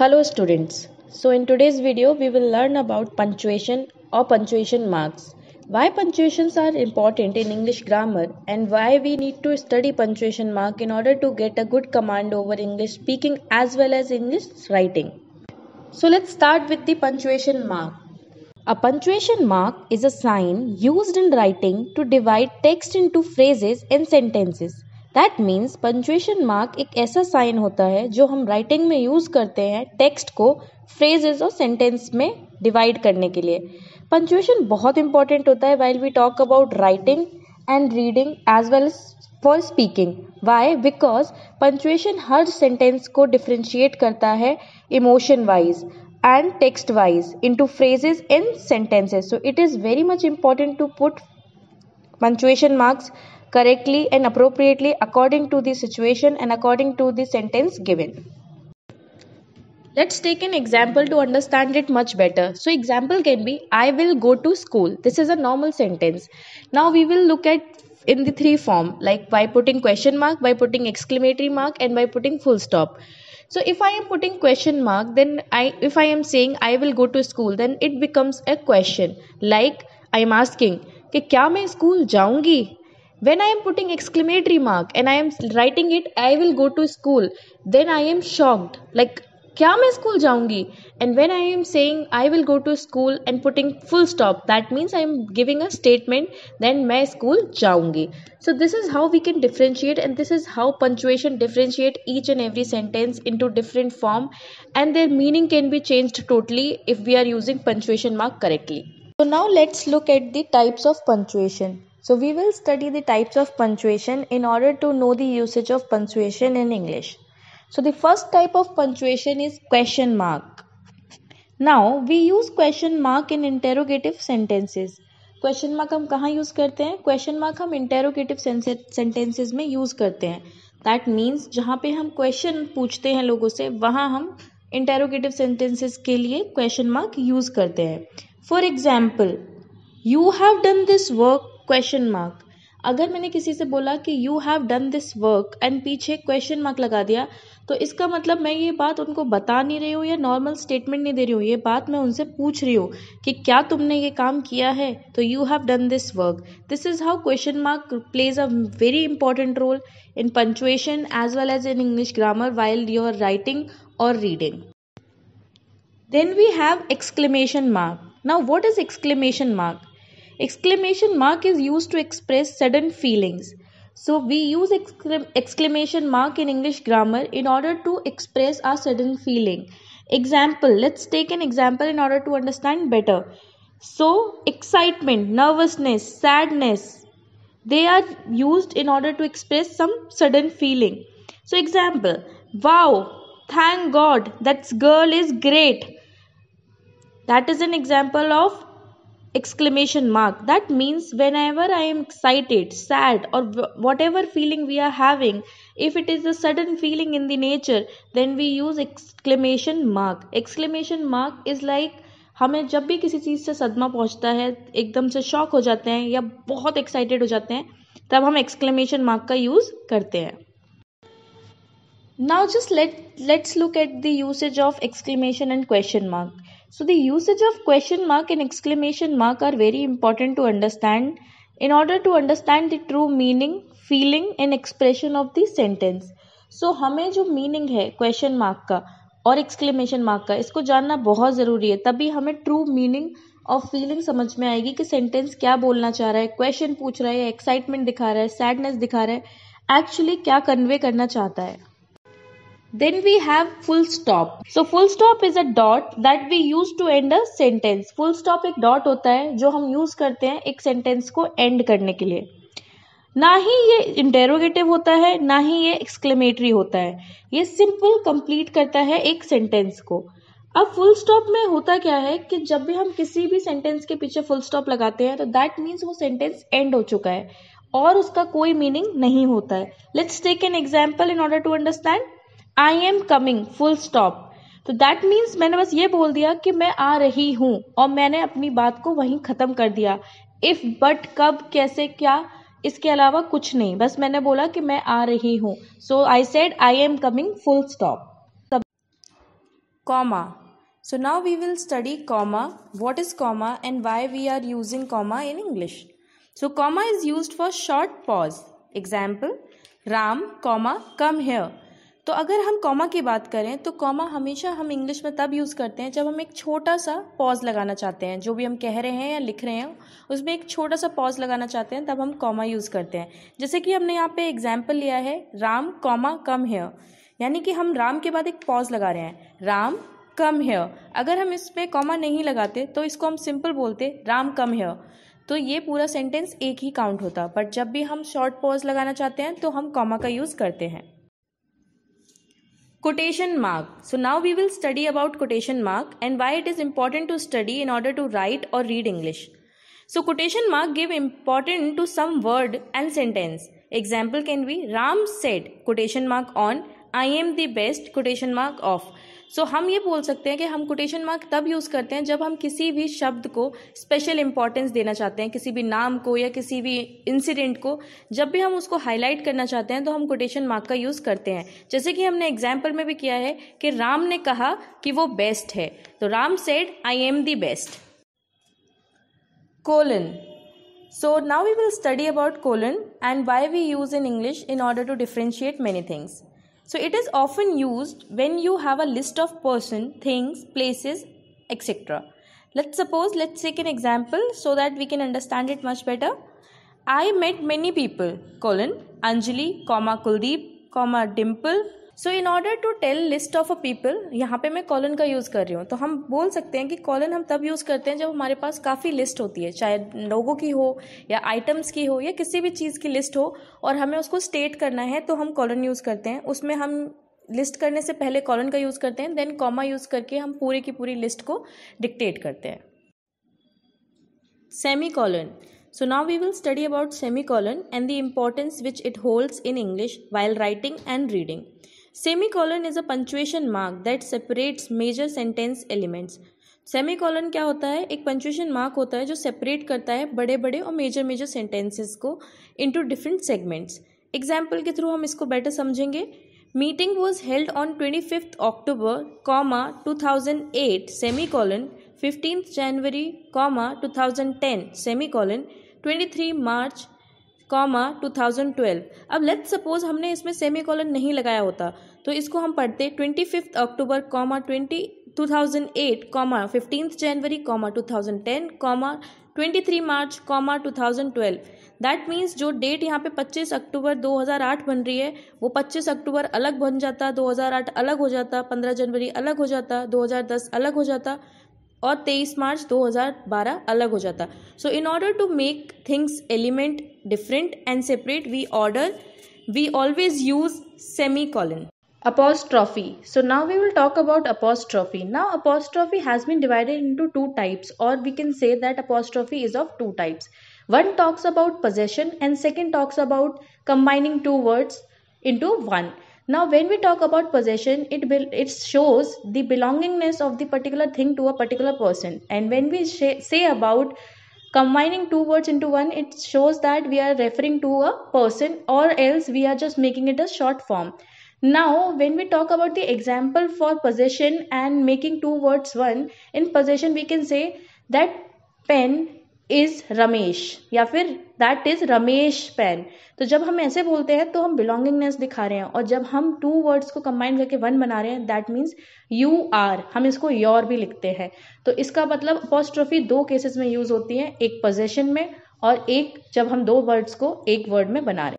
Hello students. So in today's video we will learn about punctuation or punctuation marks. Why punctuations are important in English grammar and why we need to study punctuation mark in order to get a good command over English speaking as well as English writing. So let's start with the punctuation mark. A punctuation mark is a sign used in writing to divide text into phrases and sentences. That means punctuation mark एक ऐसा sign होता है जो हम writing में use करते हैं text को फ्रेजेज और सेंटेंस में डिवाइड करने के लिए पंचुएशन बहुत इंपॉर्टेंट होता है while we talk about writing and reading as well as for speaking why because punctuation हर सेंटेंस को डिफ्रेंशिएट करता है emotion wise text wise into phrases in sentences so it is very much important to put punctuation marks correctly and appropriately according to the situation and according to the sentence given. Let's take an example to understand it much better. So example can be I will go to school. This is a normal sentence. Now we will look at in the three form like by putting question mark, by putting exclamatory mark and by putting full stop. So if I am putting question mark then I if I am saying I will go to school then it becomes a question like I am asking कि क्या मैं school जाऊंगी when i am putting exclamatory mark and i am writing it i will go to school then i am shocked like kya mai school jaungi and when i am saying i will go to school and putting full stop that means i am giving a statement then mai school jaungi so this is how we can differentiate and this is how punctuation differentiate each and every sentence into different form and their meaning can be changed totally if we are using punctuation mark correctly so now let's look at the types of punctuation So we will study the types of punctuation in order to know the usage of punctuation in English. So the first type of punctuation is question mark. Now we use question mark in interrogative sentences. Question mark हम कहाँ use करते हैं question mark हम interrogative sentences में use करते हैं that means जहाँ पे हम क्वेश्चन पूछते हैं लोगों से वहाँ हम इंटेरोगेटिव सेंटेंसेज के लिए क्वेश्चन मार्क यूज़ करते हैं for example you have done this work question mark अगर मैंने किसी से बोला कि you have done this work and पीछे क्वेश्चन मार्क लगा दिया तो इसका मतलब मैं ये बात उनको बता नहीं रही हूँ या नॉर्मल स्टेटमेंट नहीं दे रही हूँ ये बात मैं उनसे पूछ रही हूँ कि क्या तुमने ये काम किया है तो you have done this work this is how question mark plays a very important role in punctuation as well as in English grammar while your writing और रीडिंग then we have exclamation mark now what is exclamation mark Exclamation mark is used to express sudden feelings. So we use exclamation mark in English grammar in order to express our sudden feeling. Example, let's take an example in order to understand better. So excitement, nervousness, sadness, they are used in order to express some sudden feeling. So example, wow, thank God, that girl is great. That is an example of exclamation mark that means whenever i am excited sad or whatever feeling we are having if it is a sudden feeling in the nature then we use exclamation mark exclamation mark is like हमें जब भी किसी चीज़ से सदमा पहुंचता है एकदम से शॉक हो जाते हैं या बहुत एक्साइटेड हो जाते हैं तब हम एक्सक्लेमेशन मार्क का यूज़ करते हैं now just let let's look at the usage of exclamation and question mark So the usage of question mark and exclamation mark are very important to understand in order to understand the true meaning, feeling and expression of the sentence. So हमें जो meaning है question mark का और exclamation mark का इसको जानना बहुत ज़रूरी है तभी हमें true meaning और फीलिंग समझ में आएगी कि सेंटेंस क्या बोलना चाह रहा है क्वेश्चन पूछ रहा है एक्साइटमेंट दिखा रहा है सैडनेस दिखा रहा है एक्चुअली क्या कन्वे करना चाहता है Then we have full stop. So full stop is a dot that we use to end a sentence. Full stop एक dot होता है जो हम use करते हैं एक sentence को end करने के लिए ना ही ये इंटेरोगेटिव होता है ना ही ये एक्सक्लेमेटरी होता है ये सिंपल कंप्लीट करता है एक सेंटेंस को अब फुल स्टॉप में होता क्या है कि जब भी हम किसी भी सेंटेंस के पीछे फुल स्टॉप लगाते हैं तो दैट मीन्स वो सेंटेंस एंड हो चुका है और उसका कोई मीनिंग नहीं होता है let's take an example in order to understand I am coming full stop तो दैट मीन्स मैंने बस ये बोल दिया कि मैं आ रही हूँ और मैंने अपनी बात को वहीं ख़त्म कर दिया इफ़ बट कब कैसे क्या इसके अलावा कुछ नहीं बस मैंने बोला कि मैं आ रही हूँ so I said I am coming full stop comma so now we will study comma what is comma and why we are using comma in English so comma is use for short pause example Ram comma come here तो अगर हम comma की बात करें तो comma हमेशा हम English में तब यूज़ करते हैं जब हम एक छोटा सा पॉज लगाना चाहते हैं जो भी हम कह रहे हैं या लिख रहे हैं उसमें एक छोटा सा पॉज लगाना चाहते हैं तब हम कॉमा यूज़ करते हैं जैसे कि हमने यहाँ पे एग्जाम्पल लिया है राम कॉमा कम हेयर यानी कि हम राम के बाद एक पॉज लगा रहे हैं राम कम हेयर अगर हम इसमें कॉमा नहीं लगाते तो इसको हम सिंपल बोलते राम कम हेयर तो ये पूरा सेंटेंस एक ही काउंट होता बट जब भी हम शॉर्ट पॉज लगाना चाहते हैं तो हम कॉमा का यूज़ करते हैं Quotation mark. So now we will study about quotation mark and why it is important to study in order to write or read English. So quotation mark give important to some word and sentence. Example can be Ram said quotation mark on I am the best quotation mark of सो हम ये बोल सकते हैं कि हम quotation mark तब use करते हैं जब हम किसी भी शब्द को स्पेशल इंपॉर्टेंस देना चाहते हैं किसी भी नाम को या किसी भी इंसिडेंट को जब भी हम उसको हाईलाइट करना चाहते हैं तो हम कोटेशन मार्क का यूज़ करते हैं जैसे कि हमने एग्जाम्पल में भी किया है कि राम ने कहा कि वो बेस्ट है तो Ram said I am the best colon so now we will study about colon and why we use in English in order to differentiate many things So it is often used when you have a list of person, things, places, etc. Let's suppose, let's take an example so that we can understand it much better. I met many people, colon, Anjali, comma, Kuldeep, comma, Dimple, so in order to tell list of a people यहाँ पे मैं colon का use कर रही हूँ तो हम बोल सकते हैं कि कॉलन हम तब यूज़ करते हैं जब हमारे पास काफ़ी लिस्ट होती है चाहे लोगों की हो या आइटम्स की हो या किसी भी चीज़ की लिस्ट हो और हमें उसको स्टेट करना है तो हम कॉलन यूज़ करते हैं उसमें हम लिस्ट करने से पहले कॉलन का यूज़ करते हैं देन कॉमा यूज़ करके हम पूरी की पूरी लिस्ट को डिक्टेट करते हैं semicolon so now we will study about semicolon and the importance which it holds in English while writing and reading semicolon is a punctuation mark that separates major sentence elements semicolon क्या होता है एक punctuation mark होता है जो separate करता है बड़े बड़े और मेजर मेजर सेंटेंसेस को इनटू डिफरेंट सेगमेंट्स एग्जाम्पल के थ्रू हम इसको बेटर समझेंगे meeting was held on twenty fifth October comma two thousand eight semicolon fifteenth January comma two thousand ten semicolon twenty three March comma two thousand twelve अब let suppose हमने इसमें semi colon नहीं लगाया होता तो इसको हम पढ़ते twenty fifth October comma twenty two thousand eight comma fifteenth January comma two thousand ten comma twenty three March comma two thousand twelve that means जो डेट यहाँ पे पच्चीस अक्टूबर दो हज़ार आठ बन रही है वो पच्चीस अक्टूबर अलग बन जाता दो हज़ार आठ अलग हो जाता पंद्रह जनवरी अलग हो जाता दो हज़ार दस अलग हो जाता और 23 मार्च 2012 अलग हो जाता so in order to make things element different and separate we order we always use semicolon. Apostrophe. So now we will talk about apostrophe. Now apostrophe has been divided into two types or we can say that apostrophe is of two types. One talks about possession and second talks about combining two words into one. now when we talk about possession it be, it shows the belongingness of the particular thing to a particular person and when we say about combining two words into one it shows that we are referring to a person or else we are just making it a short form now when we talk about the example for possession and making two words one in possession we can say that pen is Ramesh या फिर that is Ramesh pen तो जब हम ऐसे बोलते हैं तो हम बिलोंगिंगनेस दिखा रहे हैं और जब हम टू वर्ड्स को कंबाइन करके वन बना रहे हैं दैट मीन्स यू आर हम इसको योर भी लिखते हैं तो इसका मतलब पोस्ट्रोफी दो केसेस में यूज होती है एक पोजेशन में और एक जब हम दो वर्ड्स को एक वर्ड में बना रहे हैं